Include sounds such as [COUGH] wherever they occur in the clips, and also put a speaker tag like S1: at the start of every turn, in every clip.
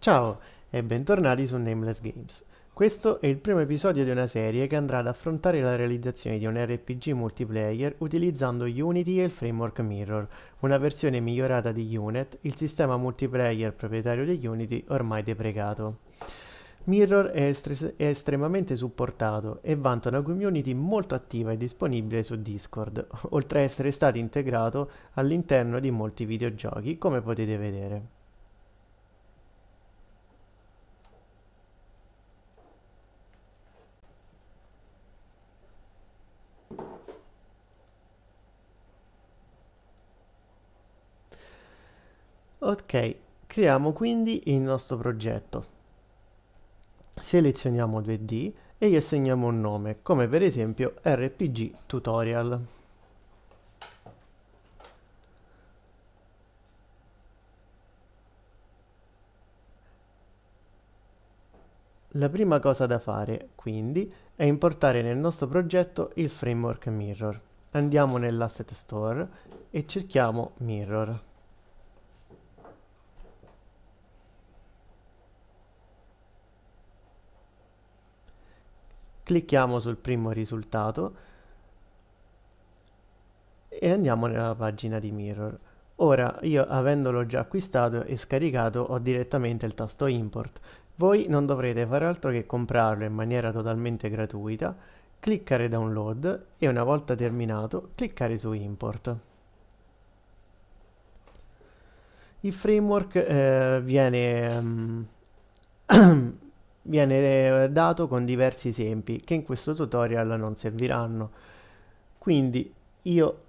S1: Ciao e bentornati su Nameless Games. Questo è il primo episodio di una serie che andrà ad affrontare la realizzazione di un RPG multiplayer utilizzando Unity e il framework Mirror, una versione migliorata di Unet, il sistema multiplayer proprietario di Unity ormai deprecato. Mirror è, estres- è, estremamente supportato e vanta una community molto attiva e disponibile su Discord, oltre a essere stato integrato all'interno di molti videogiochi, come potete vedere. Ok, creiamo quindi il nostro progetto. Selezioniamo 2D e gli assegniamo un nome, come per esempio RPG Tutorial. La prima cosa da fare, quindi, è importare nel nostro progetto il framework Mirror. Andiamo nell'Asset Store e cerchiamo Mirror. Clicchiamo sul primo risultato e andiamo nella pagina di Mirror. Ora io avendolo già acquistato e scaricato ho direttamente il tasto import. Voi non dovrete fare altro che comprarlo in maniera totalmente gratuita, cliccare download e una volta terminato cliccare su import. Il framework eh, viene... Um, [CLEARS THROAT] viene eh, dato con diversi esempi che in questo tutorial non serviranno. Quindi io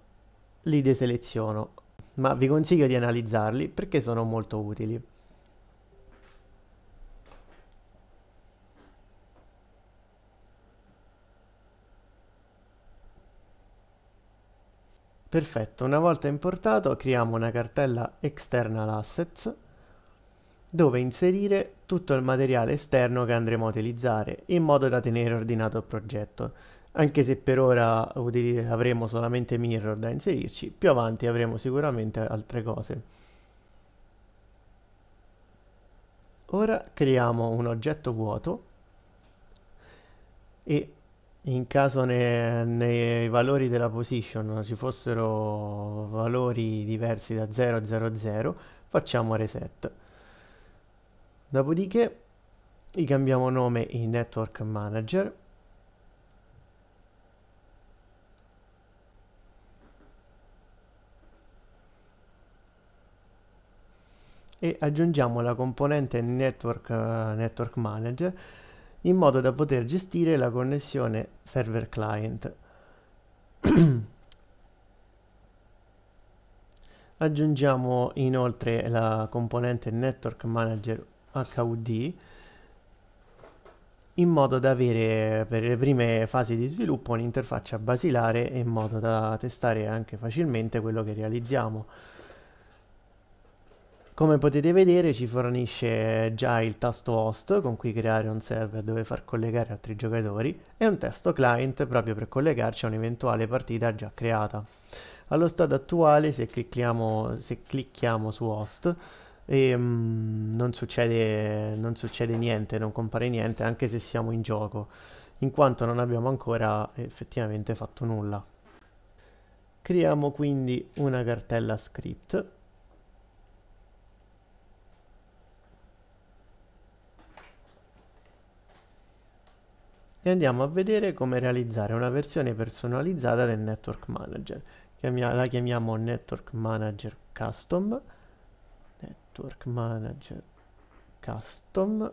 S1: li deseleziono, ma vi consiglio di analizzarli perché sono molto utili. Perfetto, una volta importato creiamo una cartella External Assets dove inserire tutto il materiale esterno che andremo a utilizzare in modo da tenere ordinato il progetto. Anche se per ora avremo solamente mirror da inserirci, più avanti avremo sicuramente altre cose. Ora creiamo un oggetto vuoto e in caso ne, nei valori della position ci fossero valori diversi da 0 a 0, 0 facciamo reset. Dopodiché gli cambiamo nome in Network Manager. E aggiungiamo la componente network, uh, network Manager in modo da poter gestire la connessione server client. [CLEARS THROAT] aggiungiamo inoltre la componente network manager HUD in modo da avere per le prime fasi di sviluppo un'interfaccia basilare in modo da testare anche facilmente quello che realizziamo. Come potete vedere ci fornisce già il tasto host con cui creare un server dove far collegare altri giocatori e un testo client proprio per collegarci a un'eventuale partita già creata. Allo stato attuale se clicchiamo, se clicchiamo su host e mh, mm, non, succede, non succede niente, non compare niente, anche se siamo in gioco, in quanto non abbiamo ancora effettivamente fatto nulla. Creiamo quindi una cartella script e andiamo a vedere come realizzare una versione personalizzata del Network Manager. la chiamiamo Network Manager Custom network manager custom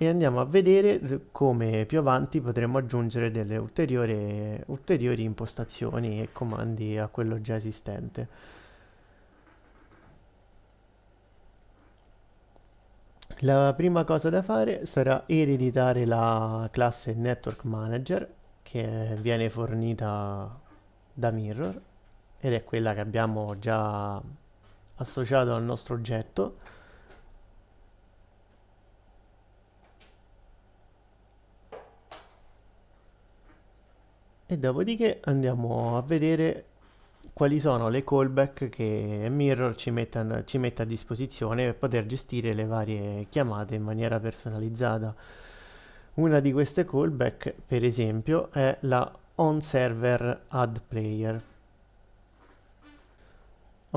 S1: e andiamo a vedere come più avanti potremo aggiungere delle ulteriori, ulteriori impostazioni e comandi a quello già esistente. La prima cosa da fare sarà ereditare la classe Network Manager che viene fornita da Mirror ed è quella che abbiamo già associato al nostro oggetto e dopodiché andiamo a vedere quali sono le callback che Mirror ci, mette, ci mette a disposizione per poter gestire le varie chiamate in maniera personalizzata. Una di queste callback, per esempio, è la on server add player.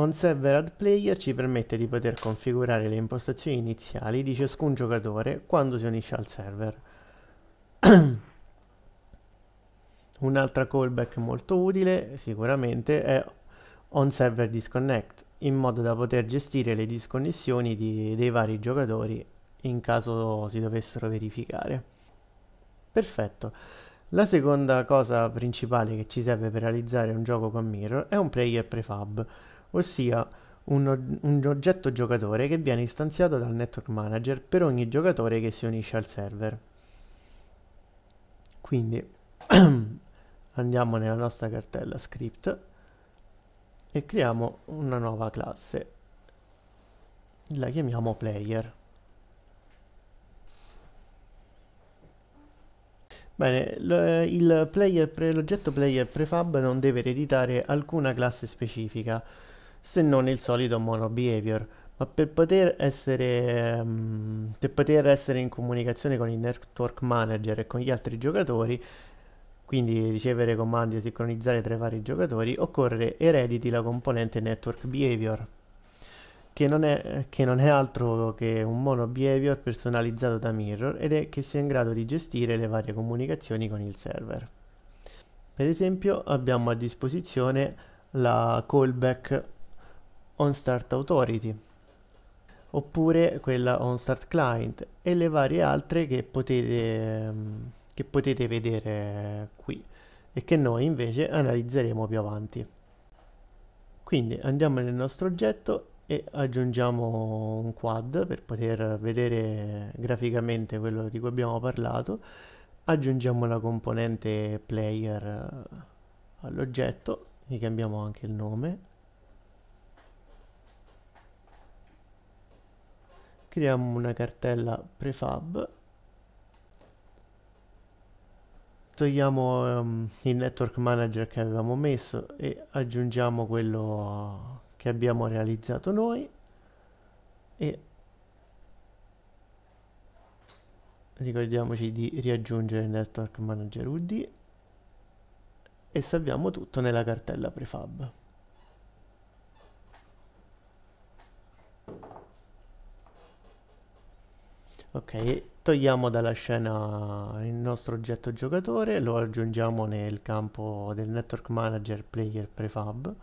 S1: OnServer Ad Player ci permette di poter configurare le impostazioni iniziali di ciascun giocatore quando si unisce al server. [CLEARS THROAT] Un'altra callback molto utile sicuramente è OnServer Disconnect, in modo da poter gestire le disconnessioni di, dei vari giocatori in caso si dovessero verificare. Perfetto. La seconda cosa principale che ci serve per realizzare un gioco con Mirror è un player prefab ossia un, un oggetto giocatore che viene istanziato dal network manager per ogni giocatore che si unisce al server. Quindi [CLEARS THROAT] andiamo nella nostra cartella script e creiamo una nuova classe. La chiamiamo player. Bene, l'oggetto player, player prefab non deve ereditare alcuna classe specifica, se non il solito mono behavior. Ma per poter essere, um, per poter essere in comunicazione con il network manager e con gli altri giocatori, quindi ricevere comandi e sincronizzare tra i vari giocatori, occorre erediti la componente network behavior, che non, è, che non è, altro che un mono behavior personalizzato da Mirror ed è che sia in grado di gestire le varie comunicazioni con il server. Per esempio abbiamo a disposizione la callback OnStart Authority oppure quella OnStart Client e le varie altre che potete, ehm, che potete vedere qui e che noi invece analizzeremo più avanti. Quindi andiamo nel nostro oggetto e aggiungiamo un quad per poter vedere graficamente quello di cui abbiamo parlato. Aggiungiamo la componente player all'oggetto, gli cambiamo anche il nome creiamo una cartella prefab togliamo um, il network manager che avevamo messo e aggiungiamo quello che abbiamo realizzato noi e ricordiamoci di riaggiungere il network manager UD e salviamo tutto nella cartella prefab. Ok, togliamo dalla scena il nostro oggetto giocatore, lo aggiungiamo nel campo del network manager player prefab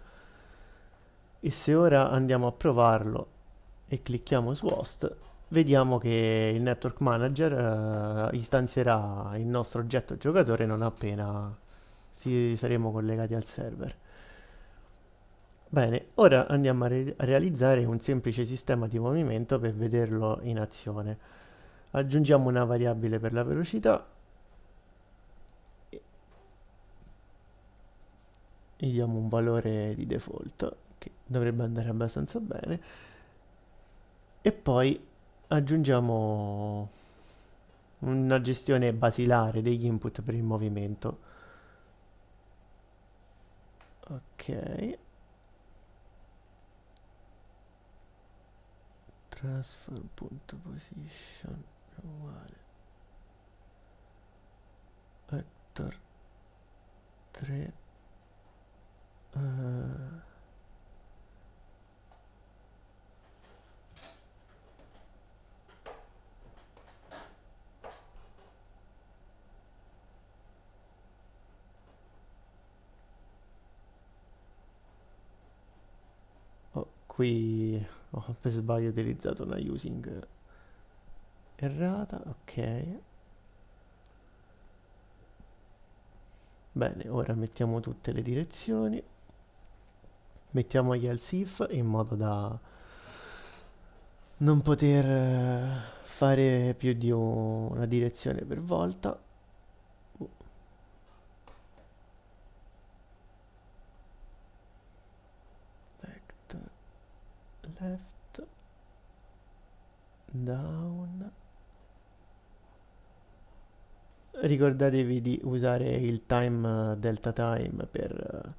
S1: e se ora andiamo a provarlo e clicchiamo su host vediamo che il network manager eh, istanzierà il nostro oggetto giocatore non appena si, saremo collegati al server. Bene, ora andiamo a, re a realizzare un semplice sistema di movimento per vederlo in azione aggiungiamo una variabile per la velocità e diamo un valore di default che dovrebbe andare abbastanza bene e poi aggiungiamo una gestione basilare degli input per il movimento ok transform.position uguale vector 3 uh, eh, oh, Qui ho per sbaglio utilizzato una using errata ok bene ora mettiamo tutte le direzioni mettiamo gli else if in modo da non poter eh, fare più di una direzione per volta left down ricordatevi di usare il time eh, delta time per,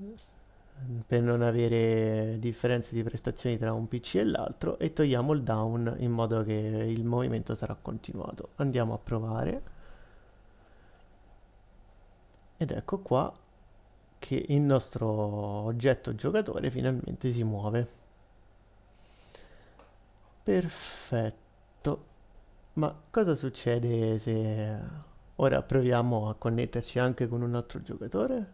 S1: eh, per non avere differenze di prestazioni tra un PC e l'altro e togliamo il down in modo che il movimento sarà continuato. Andiamo a provare ed ecco qua che il nostro oggetto giocatore finalmente si muove. Perfetto. Ma cosa succede se ora proviamo a connetterci anche con un altro giocatore?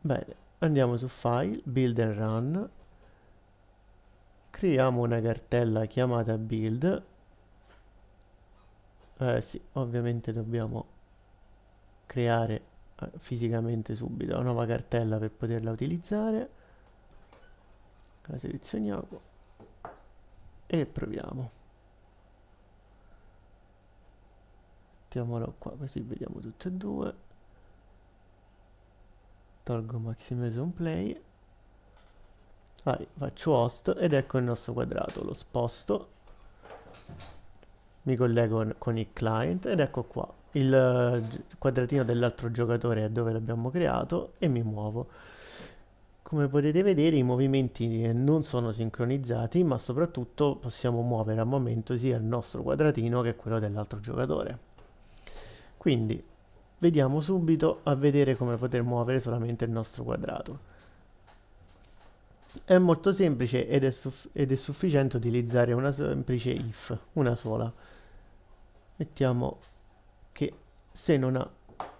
S1: Bene, andiamo su File, Build and Run, creiamo una cartella chiamata Build, eh sì, ovviamente dobbiamo creare eh, fisicamente subito una nuova cartella per poterla utilizzare, la selezioniamo e proviamo mettiamolo qua così vediamo tutte e due tolgo maximize on play Vai, faccio host ed ecco il nostro quadrato lo sposto mi collego con il client ed ecco qua il eh, quadratino dell'altro giocatore è dove l'abbiamo creato e mi muovo come potete vedere i movimenti eh, non sono sincronizzati ma soprattutto possiamo muovere a momento sia il nostro quadratino che quello dell'altro giocatore. Quindi vediamo subito a vedere come poter muovere solamente il nostro quadrato. È molto semplice ed è, ed è sufficiente utilizzare una semplice if, una sola. Mettiamo che se non ha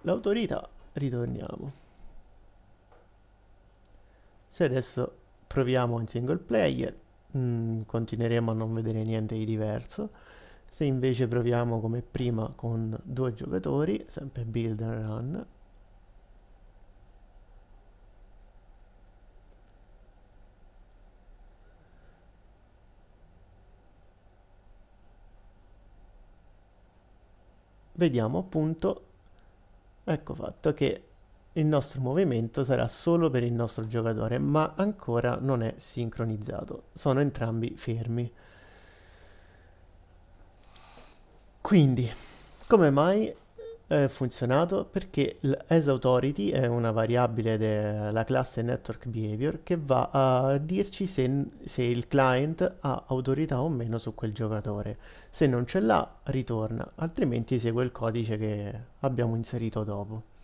S1: l'autorità ritorniamo se adesso proviamo in single player mh, mm, continueremo a non vedere niente di diverso se invece proviamo come prima con due giocatori sempre build and run vediamo appunto ecco fatto che il nostro movimento sarà solo per il nostro giocatore, ma ancora non è sincronizzato. Sono entrambi fermi. Quindi, come mai eh, è funzionato? Perché l'AsAuthority è una variabile della classe Network Behavior che va a dirci se, se il client ha autorità o meno su quel giocatore. Se non ce l'ha, ritorna, altrimenti segue il codice che abbiamo inserito dopo.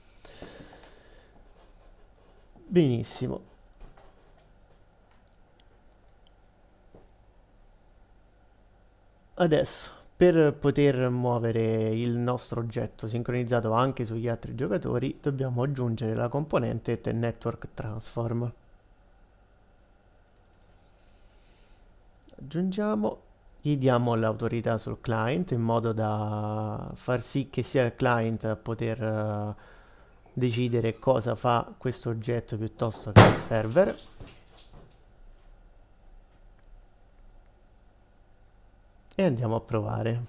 S1: Benissimo. Adesso, per poter muovere il nostro oggetto sincronizzato anche sugli altri giocatori, dobbiamo aggiungere la componente Network Transform. Aggiungiamo, gli diamo l'autorità sul client in modo da far sì che sia il client a poter... Uh, decidere cosa fa questo oggetto piuttosto che il server e andiamo a provare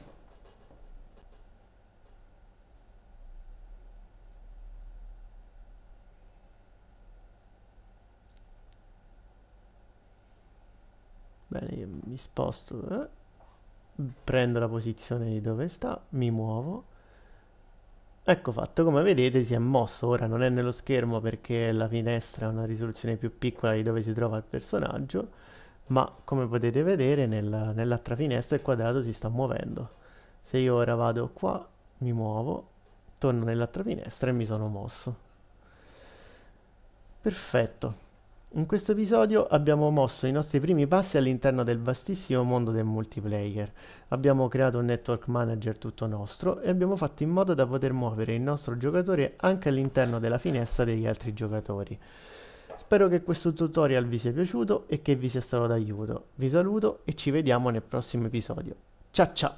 S1: bene io mi sposto eh. prendo la posizione di dove sta mi muovo Ecco fatto, come vedete si è mosso, ora non è nello schermo perché la finestra ha una risoluzione più piccola di dove si trova il personaggio, ma come potete vedere nel, nell'altra finestra il quadrato si sta muovendo. Se io ora vado qua, mi muovo, torno nell'altra finestra e mi sono mosso. Perfetto. In questo episodio abbiamo mosso i nostri primi passi all'interno del vastissimo mondo del multiplayer. Abbiamo creato un network manager tutto nostro e abbiamo fatto in modo da poter muovere il nostro giocatore anche all'interno della finestra degli altri giocatori. Spero che questo tutorial vi sia piaciuto e che vi sia stato d'aiuto. Vi saluto e ci vediamo nel prossimo episodio. Ciao ciao!